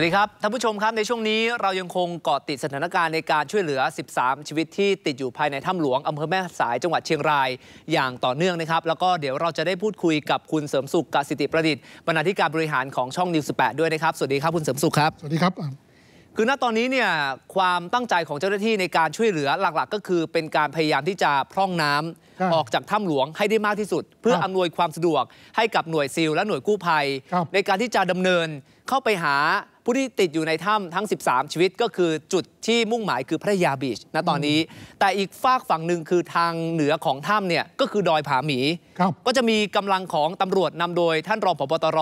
วัสดีครับท่านผู้ชมครับในช่วงนี้เรายังคงเกาะติดสถานการณ์ในการช่วยเหลือ 13 ชีวิตที่ติดอยู่ภายในถ้ำหลวงอำเภอแม่สายจังหวัดเชียงรายอย่างต่อเนื่องนะครับ แล้วก็เดี๋ยวเราจะได้พูดคุยกับคุณเสริมสุขกสิติประดิษฐ์บรรณาธิการบริหารของช่องนิวส์แด้วยนะครับ สวัสดีครับคุณเสริมสุขครับสวัสดีครับคือณตอนนี้เนี่ยความตั้งใจของเจ้าหน้าที่ในการช่วยเหลือหลักๆ ก็คือ เป็นการพยายามที่จะพร่องน้ำาออกจากถ้ำหลวงให้ได้มากที่สุด เพื่ออำนวยความสะดวกให้กับหน่วยซิลและหน่วยกู้ภัยในการที่จะดำเนินเข้าไปหาผู้ที่ติดอยู่ในถ้ำทั้ง 13 ชีวิตก็คือจุดที่มุ่งหมายคือพระยาบีชนะตอนนี้ แต่อีกฝากฝั่งหนึ่งคือทางเหนือของถ้ำเนี่ย ก็คือดอยผาหมี ก็จะมีกำลังของตำรวจนำโดยท่านรองผบตร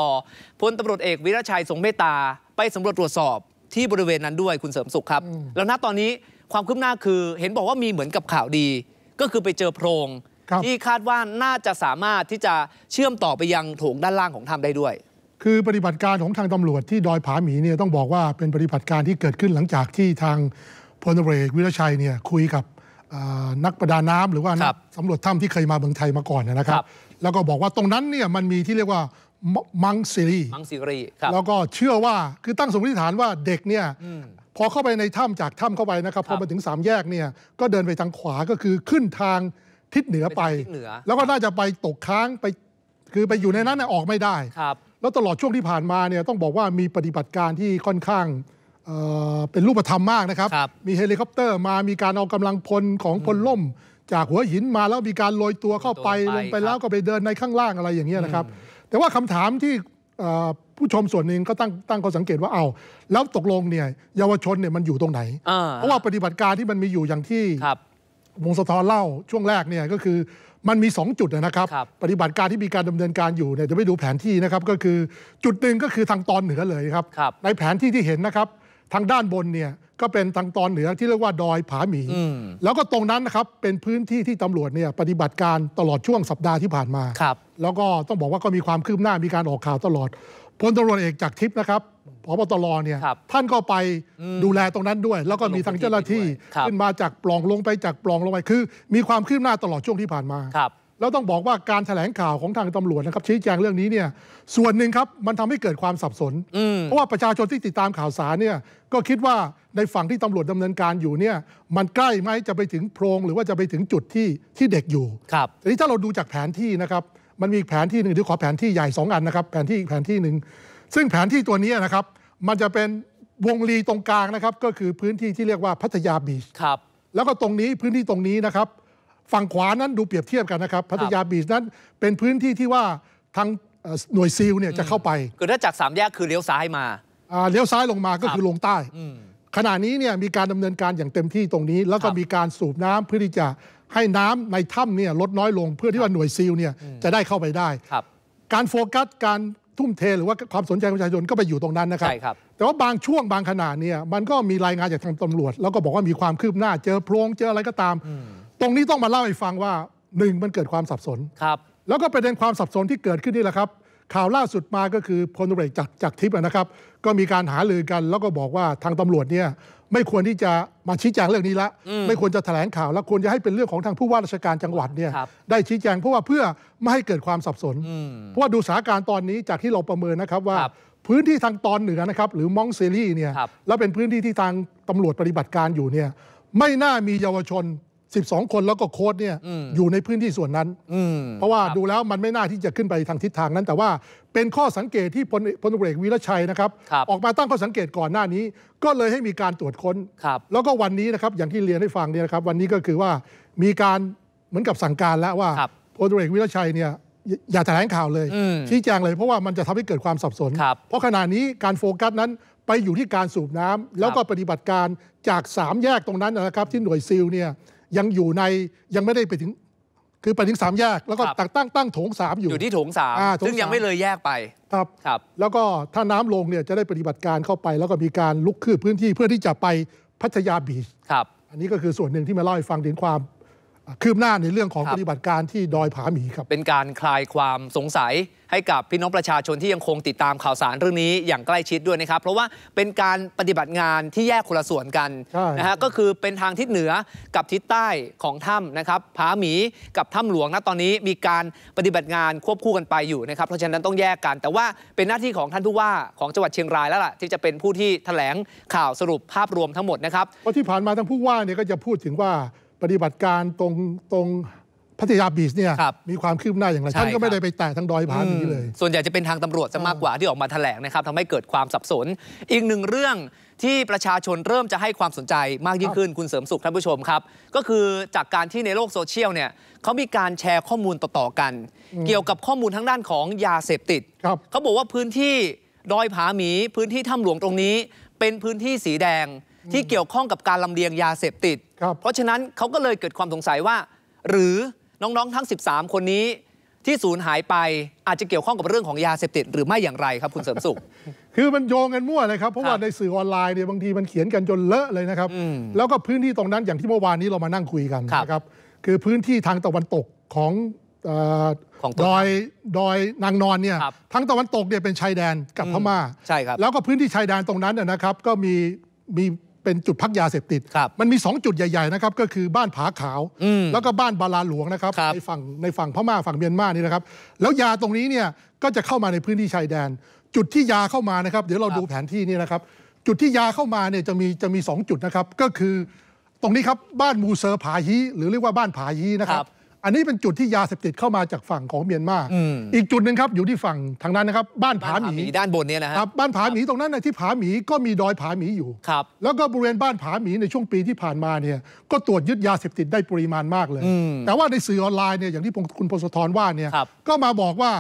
พลตำรวจเอกวิรชัยทรงเมตตา ไปสำรวจตรวจสอบที่บริเวณนั้นด้วยคุณเสริมสุขครับ แล้วณตอนนี้ความคืบหน้าคือเห็นบอกว่ามีเหมือนกับข่าวดี ก็คือไปเจอโพรง ที่คาดว่าน่าจะสามารถที่จะเชื่อมต่อไปยังโถงด้านล่างของถ้ำได้ด้วยคือปฏิบัติการของทางตำรวจที่ดอยผาหมีเนี่ยต้องบอกว่าเป็นปฏิบัติการที่เกิดขึ้นหลังจากที่ทางพลตเรววิรชัยเนี่ยคุยกับนักประดาน้ำหรือว่านักสำรวจถ้ำที่เคยมาเมืองไทยมาก่อนนะครับ แล้วก็บอกว่าตรงนั้นเนี่ยมันมีที่เรียกว่ามังซีรีมังซีรีแล้วก็เชื่อว่าคือตั้งสมมติฐานว่าเด็กเนี่ยพอเข้าไปในถ้ำจากถ้ำเข้าไปนะครับพอมาถึงสามแยกเนี่ยก็เดินไปทางขวาก็คือขึ้นทางทิศเหนือไป แล้วก็น่าจะไปตกค้าง ไปคือไปอยู่ในนั้นออกไม่ได้ครับแล้วตลอดช่วงที่ผ่านมาเนี่ยต้องบอกว่ามีปฏิบัติการที่ค่อนข้างเเป็นรูปธรรมมากนะครับรบมีเฮลิคอปเตอร์มามีการเอากำลังพลของพลล่ม จากหัวหินมาแล้วมีการลอยตัวเข้าไป ลงไปแล้วก็ไปเดินในข้างล่างอะไรอย่างเงี้ยนะครับ แต่ว่าคำถามที่ผู้ชมส่วนหนึ่งก็ตั้งตั้งข้อสังเกตว่าเอา แล้วตกลงเนี่ยเยาวชนเนี่ยมันอยู่ตรงไหน เพราะว่าปฏิบัติการที่มันมีอยู่อย่างที่วงสะท้อนเล่าช่วงแรกเนี่ยก็คือมันมี 2 จุด นะครับรบปฏิบัติการที่มีการดำเนินการอยู่เนี่ยจะไปดูแผนที่นะครับก็คือจุดหนึ่งก็คือทางตอนเหนือเลยครับรบในแผนที่ที่เห็นนะครับทางด้านบนเนี่ยก็เป็นทางตอนเหนือที่เรียกว่าดอยผาหมี แล้วก็ตรงนั้นนะครับเป็นพื้นที่ที่ตำรวจเนี่ยปฏิบัติการตลอดช่วงสัปดาห์ที่ผ่านมาแล้วก็ต้องบอกว่าก็มีความคืบหน้ามีการออกข่าวตลอดพลตำรวจเอกจากทิพย์นะครับพบตรเนี่ย ท่านก็ไปดูแลตรงนั้นด้วย แล้วก็มีทางเจ้าหน้าที่ขึ้นมาจากปล่องลงไปจากปล่องลงไปคือ มีความคืบหน้าตลอดช่วงที่ผ่านมาครับแล้วต้องบอกว่าการแถลงข่าวของทางตำรวจนะครับ ชี้แจงเรื่องนี้เนี่ย ส่วนหนึ่งครับ มันทำให้เกิดความสับสน เพราะว่าประชาชนที่ติดตามข่าวสารเนี่ย ก็คิดว่าในฝั่งที่ตำรวจดำเนินการอยู่เนี่ย มันใกล้ไหมจะไปถึงโพรง หรือว่าจะไปถึงจุดที่ที่เด็กอยู่ครับทีนี้ถ้าเราดูจากแผนที่นะครับมันมีแผนที่หนึ่งที่ขอแผนที่ใหญ่2อันนะครับแผนที่อีกแผนที่หนึ่งซึ่งแผนที่ตัวนี้นะครับ มันจะเป็นวงรีตรงกลางนะครับ ก็คือพื้นที่ที่เรียกว่าพัทยาบีชครับ แล้วก็ตรงนี้พื้นที่ตรงนี้นะครับ ฝั่งขวานั้นดูเปรียบเทียบกันนะครับ พัทยาบีชนั้นเป็นพื้นที่ที่ว่าทางหน่วยซีลเนี่ยจะเข้าไปคือถ้าจากสามแยกคือเลี้ยวซ้ายมาเลี้ยวซ้ายลงมาก็คือลงใต้ขณะนี้เนี่ยมีการดำเนินการอย่างเต็มที่ตรงนี้ แล้วก็มีการสูบน้ำเพื่อที่จะให้น้ำในถ้ำเนี่ยลดน้อยลงเพื่อที่ว่าหน่วยซีลเนี่ยจะได้เข้าไปได้ การโฟกัสการทุ่มเทหรือว่าความสนใจประชาชนก็ไปอยู่ตรงนั้นนะครับใช่ครับแต่ว่าบางช่วงบางขนาดเนี่ยมันก็มีรายงานจากทางตำรวจ แล้วก็บอกว่ามีความคืบหน้า เจอโพรงเจออะไรก็ตาม ตรงนี้ต้องมาเล่าให้ฟังว่าหนึ่งมันเกิดความสับสนครับ แล้วก็ประเด็นความสับสนที่เกิดขึ้นนี่แหละครับข่าวล่าสุดมาก็คือพลตเรวจจากจากทิพย์นะครับ ก็มีการหาลือกัน แล้วก็บอกว่าทางตำรวจเนี่ยไม่ควรที่จะมาชี้แจงเรื่องนี้ละ ไม่ควรจะแถลงข่าวแล้วควรจะให้เป็นเรื่องของทางผู้ว่าราชการจังหวัดเนี่ยได้ชี้แจงเพราะว่าเพื่อไม่ให้เกิดความสับสน เพราะว่าดูสถานการณ์ตอนนี้จากที่เราประเมินนะครับว่าพื้นที่ทางตอนเหนือนะครับหรือมองเซรี่เนี่ยแล้วเป็นพื้นที่ที่ทางตำรวจปฏิบัติการอยู่เนี่ยไม่น่ามีเยาวชน12 คนแล้วก็โค้ดเนี่ยอยู่ในพื้นที่ส่วนนั้นเพราะว่าดูแล้วมันไม่น่าที่จะขึ้นไปทางทิศทางนั้น แต่ว่าเป็นข้อสังเกตที่พลพลตุเอกวีรชัยนะครับ ออกมาตั้งข้อสังเกตก่อนหน้านี้ก็เลยให้มีการตรวจค้น แล้วก็วันนี้นะครับอย่างที่เรียนให้ฟังเนี่ยนะครับ วันนี้ก็คือว่ามีการเหมือนกับสั่งการแล้วว่าพลตุเอกวีรชัยเนี่ยอย่าแถลงข่าวเลยชี้แจงเลย เพราะว่ามันจะทำให้เกิดความสับสนเพราะขณะนี้การโฟกัสนั้นไปอยู่ที่การสูบน้ำ แล้วก็ปฏิบัติการจาก 3 แยกตรงนั้นนะครับ ที่หน่วยซิลเนี่ยยังอยู่ในยังไม่ได้ไปถึงคือไปถึงสามแยกแล้วก็ตั้งตั้งตั้งโถงสามอยู่อยู่ที่โถงสามซึ่งยังไม่เลยแยกไป ครับครับ แล้วก็ถ้าน้ำลงเนี่ยจะได้ปฏิบัติการเข้าไป แล้วก็มีการลุกคืบพื้นที่เพื่อที่จะไปพัทยาบีชครับ อันนี้ก็คือส่วนหนึ่งที่มาเล่าให้ฟังถึงความคืบหน้าในเรื่องของปฏิบัติการที่ดอยผาหมีครับเป็นการคลายความสงสัยให้กับพี่น้องประชาชนที่ยังคงติดตามข่าวสารเรื่องนี้อย่างใกล้ชิดด้วยนะครับเพราะว่าเป็นการปฏิบัติงานที่แยกคนละส่วนกันนะฮะก็คือเป็นทางทิศเหนือกับทิศใต้ของถ้ำนะครับผาหมีกับถ้ำหลวงนะตอนนี้มีการปฏิบัติงานควบคู่กันไปอยู่นะครับเพราะฉะนั้นต้องแยกกันแต่ว่าเป็นหน้าที่ของท่านผู้ว่าของจังหวัดเชียงรายแล้วล่ะที่จะเป็นผู้ที่แถลงข่าวสรุปภาพรวมทั้งหมดนะครับเพราะที่ผ่านมาทั้งผู้ว่าเนี่ยก็จะพูดถึงว่าปฏิบัติการตรงตรงพัทยาบีชเนี่ยมีความคืบหน้าอย่างไรท่านก็ไม่ได้ไปแตะทางดอยผาหมีเลย ส่วนใหญ่จะเป็นทางตำรวจจะมากกว่าที่ออกมาแถลงนะครับทำให้เกิดความสับสน อีกหนึ่งเรื่องที่ประชาชนเริ่มจะให้ความสนใจมากยิ่งขึ้น คุณเสริมสุข ท่านผู้ชมครับ ก็คือจากการที่ในโลกโซเชียลเนี่ยเขามีการแชร์ข้อมูลต่อๆกัน เกี่ยวกับข้อมูลทางด้านของยาเสพติดเขาบอกว่าพื้นที่ดอยผาหมีพื้นที่ถ้ำหลวงตรงนี้ เป็นพื้นที่สีแดงที่เกี่ยวข้องกับการลำเลียงยาเสพติด เพราะฉะนั้นเขาก็เลยเกิดความสงสัยว่าหรือน้องๆทั้ง 13 คนนี้ที่สูญหายไปอาจจะเกี่ยวข้องกับเรื่องของยาเสพติดหรือไม่อย่างไรครับคุณเสริมสุข คือมันโยงกันมั่วเลยครับ เพราะว่าในสื่อออนไลน์เนี่ยบางทีมันเขียนกันจนเลอะเลยนะครับ แล้วก็พื้นที่ตรงนั้นอย่างที่เมื่อวานนี้เรามานั่งคุยกันนะครับคือพื้นที่ทางตะวันตกของดอยดอยนางนอนเนี่ยทั้งตะวันตกเนี่ยเป็นชายแดนกับพม่าใช่ครับแล้วก็พื้นที่ชายแดนตรงนั้นนะครับก็มีมีเป็น จุดพักยาเสพติด มันมี 2 จุดใหญ่ๆนะครับก็คือบ้านผาขาว แล้วก็บ้านบาลาหลวงนะครับในฝั่งในฝั่งพม่าฝั่งเมียนมานี่นะครับแล้วยาตรงนี้เนี่ยก็จะเข้ามาในพื้นที่ชายแดน จุดที่ยาเข้ามานะครับ เดี๋ยวเราดูแผนที่นี่นะครับ จุดที่ยาเข้ามาเนี่ยจะมีจะมี 2 จุดนะครับ ก็คือ ตรงนี้ครับบ้านมูเซอร์ผาฮีหรือเรียกว่าบ้านผาฮีนะครับอันนี้เป็นจุดที่ยาเสพติดเข้ามาจากฝั่งของเมียนมาอมอีกจุดหนึ่งครับอยู่ที่ฝั่งทางนั้นนะครับ บ้านผาหมีด้านบนเนี่ยนะครับบ้านผาหมีตรงนั้นในที่ผาหมีก็มีดอยผาหมีอยู่ ครับ แล้วก็บริเวณบ้านผาหมีในช่วงปีที่ผ่านมาเนี่ยก็ตรวจยึดยาเสพติดได้ปริมาณมากเลย แต่ว่าในสื่อออนไลน์เนี่ยอย่างที่คุณพงศธรว่าเนี่ยก็มาบอกว่า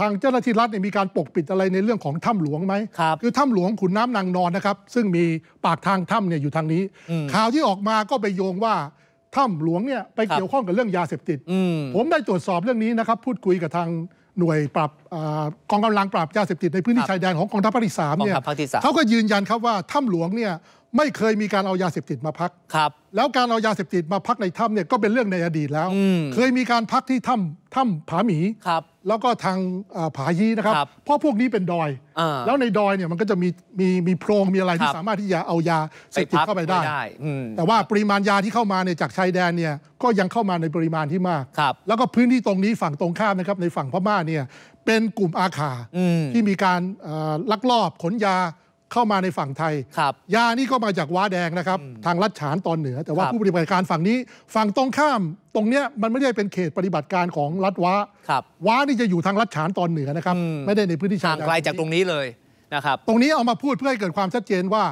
ทางเจ้าหน้าที่รัฐเนี่ยมีการปกปิดอะไรในเรื่องของถ้ำหลวงไหมครับคือถ้ำหลวงขุนน้ำนางนอนนะครับซึ่งมีปากทางถ้ำเนี่ยอยู่ทางนี้ข่าวที่ออกมาก็ไปโยงว่าถ้ำหลวงเนี่ยไปเกี่ยวข้องกับเรื่องยาเสพติด ผมได้ตรวจสอบเรื่องนี้นะครับ พูดคุยกับทางหน่วยปรับกองกำลังปรับยาเสพติด ในพื้นที่ชายแดนของกองทัพภาคที่สามเนี่ยเขาก็ยืนยันครับว่าถ้ำหลวงเนี่ยไม่เคยมีการเอายาเสพติดมาพักครับ แล้วการเอายาเสพติดมาพักในถ้ำเนี่ยก็เป็นเรื่องในอดีตแล้ว เคยมีการพักที่ถ้ำถ้ำผาหมีครับ แล้วก็ทางผายีนะครับรบเพราะพวกนี้เป็นดอยอแล้วในดอยเนี่ยมันก็จะมีมีมีโพรงมีอะไรที่สามารถที่จะเอายาเสพติดเข้าไปได้แต่ว่าปริมาณยาที่เข้ามาเนี่ยจากชายแดนเนี่ยก็ยังเข้ามาในปริมาณที่มากครับแล้วก็พื้นที่ตรงนี้ฝั่งตรงข้ามนะครับในฝั่งพม่าเนี่ยเป็นกลุ่มอาคาที่มีการลักลอบขนยาเข้ามาในฝั่งไทยยานี่ก็มาจากว้าแดงนะครับทางรัดฉานตอนเหนือ แต่ว่าผู้ปฏิบัติการฝั่งนี้ฝั่งตรงข้ามตรงเนี้ยมันไม่ได้เป็นเขตปฏิบัติการของรัฐว้าว้านี่จะอยู่ทางรัดฉานตอนเหนือนะครับไม่ได้ในพื้นที่ชางนไกลจากตรงนี้เลยนะครับ ตรงนี้เอามาพูดเพื่อให้เกิดความชัดเจนว่า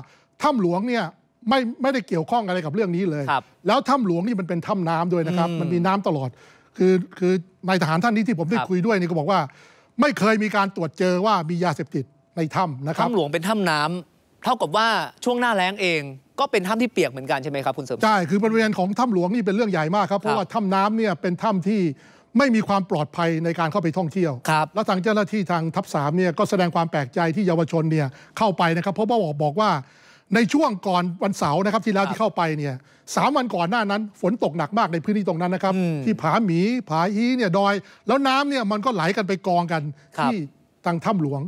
ถ้ำหลวงเนี่ยไม่ไม่ได้เกี่ยวข้องอะไรกับเรื่องนี้เลย แล้วถ้ำหลวงนี่มันเป็นถ้ำน้ำด้วยนะครับมันมีน้ำตลอด คือคือนายทหารท่านนี้ที่ผมได้คุยด้วยนี่ก็บอกว่า ไม่เคยมีการตรวจเจอว่ามียาเสพติดในถ้ำนะครับถ้ำหลวงเป็นถ้ำน้ำ เท่ากับว่าช่วงหน้าแล้งเองก็เป็นถ้ำที่เปียกเหมือนกันใช่ไหมครับคุณเสริมใช่คือบริเวณของถ้ำหลวงนี่เป็นเรื่องใหญ่มากครับเพราะว่าถ้ำน้ำเนี่ยเป็นถ้ำที่ไม่มีความปลอดภัยในการเข้าไปท่องเที่ยวแล้วทางเจ้าหน้าที่ทางทัพสามเนี่ยก็แสดงความแปลกใจที่เยาวชนเนี่ยเข้าไปนะครับเพราะว่าบอกว่าในช่วงก่อนวันเสาร์นะครับที่แล้วที่เข้าไปเนี่ยสามวันก่อนหน้านั้นฝนตกหนักมากในพื้นที่ตรงนั้นนะครับที่ผาหมีผาฮีเนี่ยดอย แล้วน้ำเนี่ยมันก็ไหลกันไปกองกันที่ทางถ้ำหลวง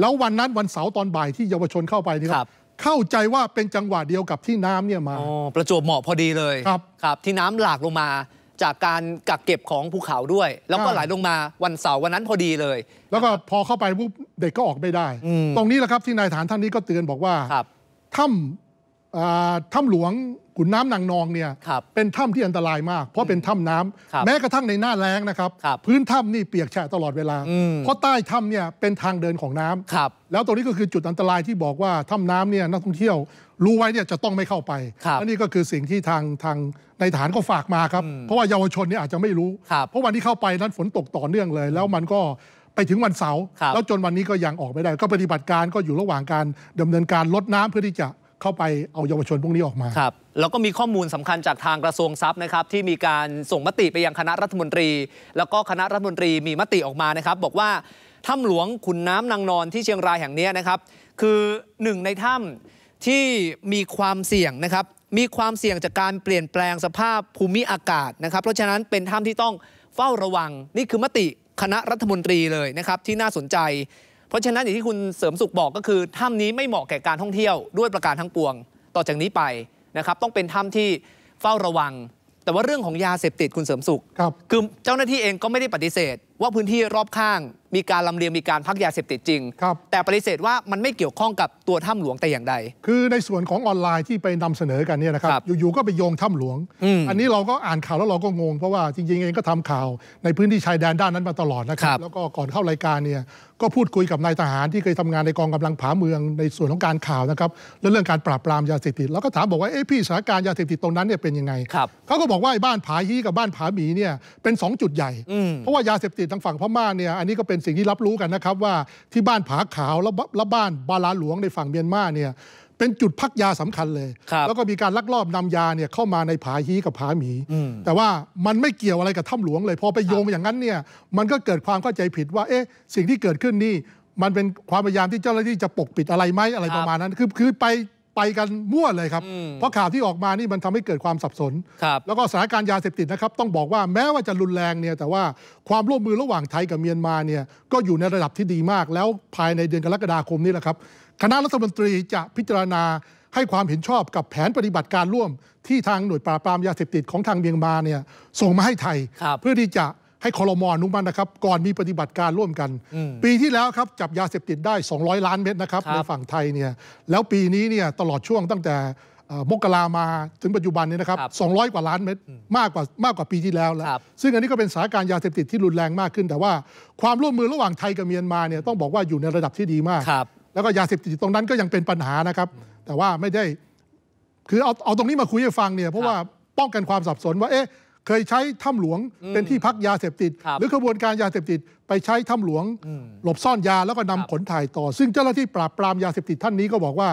แล้ววันนั้นวันเสาร์ตอนบ่ายที่เยาวชนเข้าไปนี่ครับ เข้าใจว่าเป็นจังหวะเดียวกับที่น้ำเนี่ยมาประจวบเหมาะพอดีเลยครับครับ ที่น้ำหลากลงมาจากการกักเก็บของภูเขาด้วย แล้วก็ไหลลงมา วันเสาร์วันนั้นพอดีเลย แล้วก็พอเข้าไปปุ๊บเด็กก็ออกไม่ได้ ตรงนี้แหละครับที่นายฐานท่านนี้ก็เตือนบอกว่าถ้ำถ้ำหลวงขุนน้ำนางนองเนี่ยเป็นถ้ำที่อันตรายมาก เพราะเป็นถ้ำน้ำแม้กระทั่งในหน้าแล้งนะครับ พื้นถ้ำนี่เปียกแฉะตลอดเวลาเพราะใต้ถ้ำเนี่ยเป็นทางเดินของน้ำแล้วตรงนี้ก็คือจุดอันตรายที่บอกว่าถ้ำน้ำเนี่ยนักท่องเที่ยวรู้ไว้เนี่ยจะต้องไม่เข้าไปและนี่ก็คือสิ่งที่ทางทางในฐานก็ฝากมาครับเพราะว่าเยาวชนเนี่ยอาจจะไม่รู้เพราะวันที่เข้าไปนั้นฝนตกต่อเนื่องเลย แล้วมันก็ไปถึงวันเสาร์แล้วจนวันนี้ก็ยังออกไม่ได้ ก็ปฏิบัติการก็อยู่ระหว่างการดำเนินการลดน้ำเพื่อที่จะเข้าไปเอาเยาวชนพวกนี้ออกมาครับแล้วก็มีข้อมูลสำคัญจากทางกระทรวงทรัพย์นะครับ ที่มีการส่งมติไปยังคณะรัฐมนตรี แล้วก็คณะรัฐมนตรีมีมติออกมานะครับ บอกว่า ถ้ำหลวงขุนน้ำนางนอนที่เชียงรายแห่งนี้นะครับ คือหนึ่งในถ้ำที่มีความเสี่ยงนะครับ มีความเสี่ยงจากการเปลี่ยนแปลงสภาพภูมิอากาศนะครับ เพราะฉะนั้นเป็นถ้ำที่ต้องเฝ้าระวังนี่คือมติคณะรัฐมนตรีเลยนะครับที่น่าสนใจเพราะฉะนั้น อย่างที่คุณเสริมสุขบอกก็คือ ถ้ำนี้ไม่เหมาะแก่การท่องเที่ยว ด้วยประการทั้งปวง ต่อจากนี้ไปนะครับ ต้องเป็นถ้ำที่เฝ้าระวัง แต่ว่าเรื่องของยาเสพติดคุณเสริมสุขคือเจ้าหน้าที่เองก็ไม่ได้ปฏิเสธ ว่าพื้นที่รอบข้างมีการลำเลียงมีการพักยาเสพติดจริง ครับ แต่ปฏิเสธว่ามันไม่เกี่ยวข้องกับตัวถ้ำหลวงแต่อย่างใด คือในส่วนของออนไลน์ที่ไปนำเสนอกันเนี่ยนะครับรบอยู่ๆ ก็ไปโยงถ้ำหลวงออันนี้เราก็อ่านข่าวแล้วเราก็งง เพราะว่าจริงๆเองก็ทำข่าวในพื้นที่ชายแดนด้านนั้นมาตลอดนะครับรบแล้วก็ก่อนเข้ารายการเนี่ยก็พูดคุยกับนายทหารที่เคยทำงานในกองกำลังผาเมือง ในส่วนของการข่าวนะครับและเรื่องการปราบปรามยาเสพติดแล้วก็ถามบอกว่าเอ้พี่สถานการณ์ยาเสพติดตรงนั้นเนี่ยเป็นยังไง เขาก็บอกว่าไอ้บ้านผาฮีกับบ้านผาหมีเนี่ยเป็น2จุดใหญ่เพราะว่ายาเสพติดทางฝั่งพม่าเนี่ยอันนี้ก็เป็น็นสิ่งที่รับรู้กันนะครับว่าที่บ้านผาขาวและบ้านบาลาหลวงในฝั่งเมียนมาเนี่ยเป็นจุดพักยาสำคัญเลย แล้วก็มีการลักลอบนำยาเนี่ยเข้ามาในผาฮีกับผาหมีแต่ว่ามันไม่เกี่ยวอะไรกับถ้าหลวง เลยพอไปโยงอย่างนั้นเนี่ย มันก็เกิดความเข้าใจผิดว่า เอ๊ะสิ่งที่เกิดขึ้นนี่ มันเป็นความพยายามที่เจ้าหน้าที่จะปกปิดอะไรไหมอะไรประมาณนั้น คือคือไปไปกันมั่วเลยครับ เพราะข่าวที่ออกมานี่มันทำให้เกิดความสับสน แล้วก็สถานการณ์ยาเสพติดนะครับ ต้องบอกว่าแม้ว่าจะรุนแรงเนี่ยแต่ว่าความร่วมมือระหว่างไทยกับเมียนมาเนี่ยก็อยู่ในระดับที่ดีมากแล้วภายในเดือนกรกฎาคมนี่แหละครับ คณะรัฐมนตรีจะพิจารณาให้ความเห็นชอบกับแผนปฏิบัติการร่วม ที่ทางหน่วยปราบปรามยาเสพติดของทางเมียนมาเนี่ย ส่งมาให้ไทยเพื่อที่จะให้คอรมอนุมันนะครับ ก่อนมีปฏิบัติการร่วมกัน ปีที่แล้วครับจับยาเสพติดได้ 200 ล้านเม็ดนะครับในฝั่งไทยเนี่ยแล้วปีนี้เนี่ยตลอดช่วงตั้งแต่มกรามาถึงปัจจุบันนี้นะครับ 200 กว่าล้านเม็ดมากกว่ามากกว่าปีที่แล้วแล้ว ซึ่งอันนี้ก็เป็นสถานการณ์ยาเสพติดที่รุนแรงมากขึ้น แต่ว่าความร่วมมือระหว่างไทยกับเมียนมาเนี่ยต้องบอกว่าอยู่ในระดับที่ดีมากแล้วก็ยาเสพติดตรงนั้นก็ยังเป็นปัญหานะครับ แต่ว่าไม่ได้คือเอาเอาตรงนี้มาคุยให้ฟังเนี่ยเพราะว่าป้องกันความสับสนว่าเอ๊ะเคยใช้ถ้ำหลวงเป็นที่พักยาเสพติด หรือกระบวนการยาเสพติดไปใช้ถ้ำหลวงหลบซ่อนยาแล้วก็นำขนถ่ายต่อ ซึ่งเจ้าหน้าที่ปราบ ปรามยาเสพติดท่านนี้ก็บอกว่า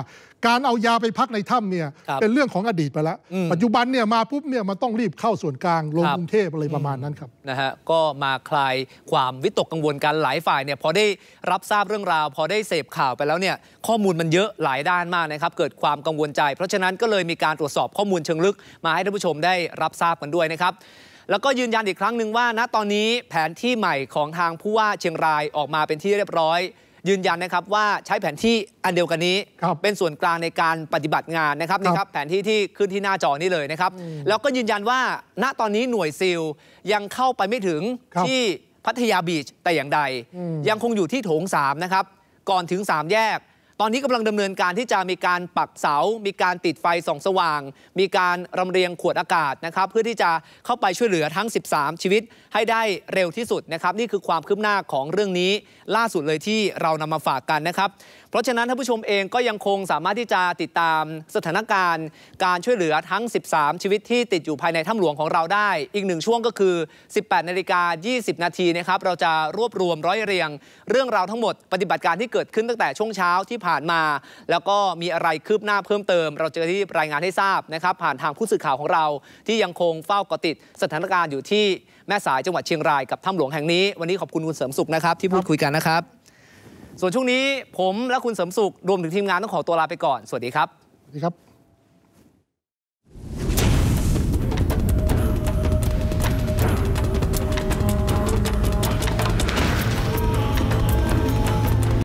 การเอายาไปพักในถ้ำเนี่ยเป็นเรื่องของอดีตไปแล้ว ปัจจุบันเนี่ยมาปุ๊บเนี่ยมันต้องรีบเข้าส่วนกลางลงกรุงเทพอะไรประมาณนั้นครับนะฮะก็มาคลายความวิตกกังวลกันหลายฝ่ายเนี่ยพอได้รับทราบเรื่องราว พอได้เสพข่าวไปแล้วเนี่ยข้อมูลมันเยอะหลายด้านมากนะครับ เกิดความกังวลใจ เพราะฉะนั้นก็เลยมีการตรวจสอบข้อมูลเชิงลึก มาให้ท่านผู้ชมได้รับทราบกันด้วยนะครับแล้วก็ยืนยันอีกครั้งหนึ่งว่า ณตอนนี้แผนที่ใหม่ของทางผู้ว่าเชียงรายออกมาเป็นที่เรียบร้อย ยืนยันนะครับว่าใช้แผนที่อันเดียวกันนี้เป็นส่วนกลางในการปฏิบัติงานนะครับนี่ครับแผนที่ที่ขึ้นที่หน้าจอนี้เลยนะครับแล้วก็ยืนยันว่าณตอนนี้หน่วยซิลยังเข้าไปไม่ถึงที่พัทยาบีชแต่อย่างใด ยังคงอยู่ที่โถง3นะครับก่อนถึง 3 แยกตอนนี้กำลังดำเนินการที่จะมีการปักเสา มีการติดไฟส่องสว่าง มีการรำเรียงขวดอากาศนะครับ เพื่อที่จะเข้าไปช่วยเหลือทั้ง 13 ชีวิตให้ได้เร็วที่สุดนะครับ นี่คือความคืบหน้าของเรื่องนี้ล่าสุดเลยที่เรานำมาฝากกันนะครับราะฉะนั้นท่านผู้ชมเองก็ยังคงสามารถที่จะติดตามสถานการณ์การช่วยเหลือทั้ง 13 ชีวิตที่ติดอยู่ภายในถ้ำหลวงของเราได้ อีกหนึ่งช่วงก็คือ 18 นาฬิกา 20 นาทีนะครับ เราจะรวบรวมร้อยเรียงเรื่องราวทั้งหมดปฏิบัติการที่เกิดขึ้นตั้งแต่ช่วงเช้าที่ผ่านมา แล้วก็มีอะไรคืบหน้าเพิ่มเติม เราจะที่รายงานให้ทราบนะครับ ผ่านทางผู้สื่อข่าวของเรา ที่ยังคงเฝ้าเกาะติดสถานการณ์อยู่ที่แม่สายจังหวัดเชียงรายกับถ้ำหลวงแห่งนี้ วันนี้ขอบคุณคุณเสริมสุขนะครับที่พูดคุยกันนะครับส่วนช่วงนี้ผมและคุณเสริมสุขรวมถึงทีมงาน ต้องขอตัวลาไปก่อน สวัสดีครับ สวัสดีครับ